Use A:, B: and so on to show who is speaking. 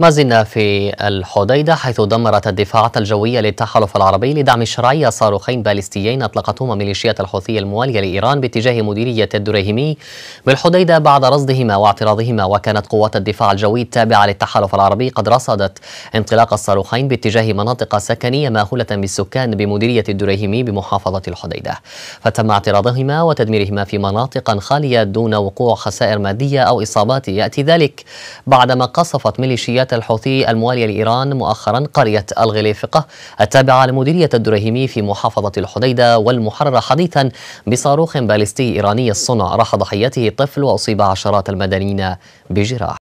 A: ما زلنا في الحديدة حيث دمرت الدفاعات الجوية للتحالف العربي لدعم الشرعيه صاروخين باليستيين أطلقتهما ميليشيات الحوثية الموالية لإيران باتجاه مديرية الدريهمي بالحديدة بعد رصدهما واعتراضهما وكانت قوات الدفاع الجوي التابعة للتحالف العربي قد رصدت انطلاق الصاروخين باتجاه مناطق سكنية مأهولة بالسكان بمديرية الدريهمي بمحافظة الحديدة فتم اعتراضهما وتدميرهما في مناطق خالية دون وقوع خسائر مادية أو إصابات يأتي ذلك بعدما قصفت ميليشيات ميليشيات الحوثي الموالية لإيران مؤخرا قرية الغليفقة التابعة لمديرية الدرهيمي في محافظة الحديدة والمحررة حديثا بصاروخ باليستي إيراني الصنع راح ضحيته طفل وأصيب عشرات المدنيين بجراح